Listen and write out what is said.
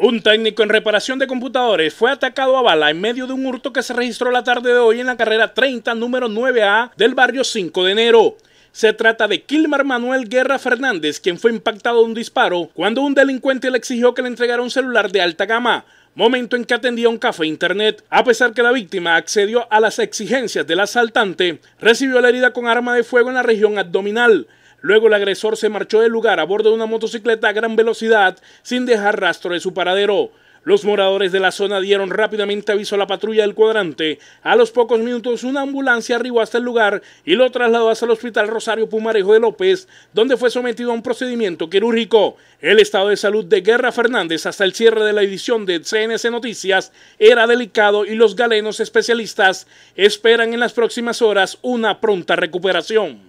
Un técnico en reparación de computadores fue atacado a bala en medio de un hurto que se registró la tarde de hoy en la carrera 30, número 9A del barrio 5 de enero. Se trata de Kilmar Manuel Guerra Fernández, quien fue impactado de un disparo cuando un delincuente le exigió que le entregara un celular de alta gama, momento en que atendía un café internet. A pesar que la víctima accedió a las exigencias del asaltante, recibió la herida con arma de fuego en la región abdominal. Luego el agresor se marchó del lugar a bordo de una motocicleta a gran velocidad sin dejar rastro de su paradero. Los moradores de la zona dieron rápidamente aviso a la patrulla del cuadrante. A los pocos minutos, una ambulancia arribó hasta el lugar y lo trasladó hasta el Hospital Rosario Pumarejo de López, donde fue sometido a un procedimiento quirúrgico. El estado de salud de Guerra Fernández hasta el cierre de la edición de CNC Noticias era delicado y los galenos especialistas esperan en las próximas horas una pronta recuperación.